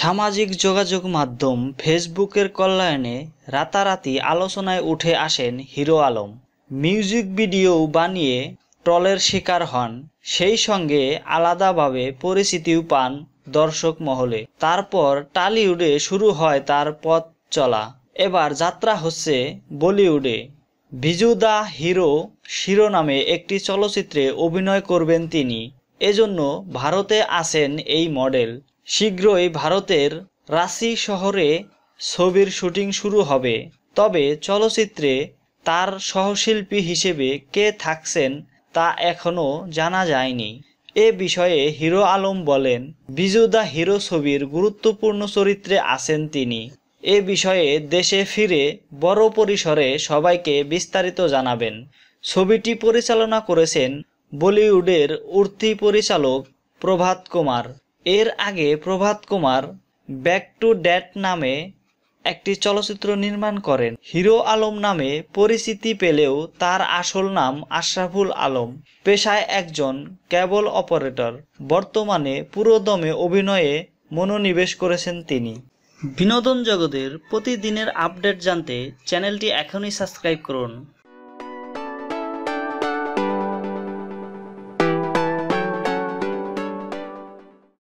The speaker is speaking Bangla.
সামাজিক যোগাযোগ মাধ্যম ফেসবুকের কল্যাণে রাতারাতি আলোচনায় উঠে আসেন হিরো আলম মিউজিক ভিডিও বানিয়ে ট্রলের শিকার হন সেই সঙ্গে আলাদাভাবে পরিচিতিও পান দর্শক মহলে তারপর টালিউডে শুরু হয় তার পথ চলা এবার যাত্রা হচ্ছে বলিউডে ভিজু দা হিরো শিরোনামে একটি চলচ্চিত্রে অভিনয় করবেন তিনি এজন্য ভারতে আসেন এই মডেল শীঘ্রই ভারতের রাঁচি শহরে ছবির শুটিং শুরু হবে তবে চলচ্চিত্রে তার সহশিল্পী হিসেবে কে থাকছেন তা এখনও জানা যায়নি এ বিষয়ে হিরো আলম বলেন বিজু দ্য হিরো ছবির গুরুত্বপূর্ণ চরিত্রে আছেন তিনি এ বিষয়ে দেশে ফিরে বড় পরিসরে সবাইকে বিস্তারিত জানাবেন ছবিটি পরিচালনা করেছেন বলিউডের উর্তি পরিচালক প্রভাত কুমার এর আগে Prabhat Kumar back to that নামে একটি চলচ্চিত্র নির্মাণ করেন হিরো আলম নামে পরিচিতি পেলেও তার আসল নাম আশরাফুল আলম পেশায় একজন ক্যাবল অপারেটর বর্তমানে পুরোদমে অভিনয়ে মনোনিবেশ করেছেন তিনি বিনোদন জগতের প্রতিদিনের আপডেট জানতে চ্যানেলটি এখনই সাবস্ক্রাইব করুন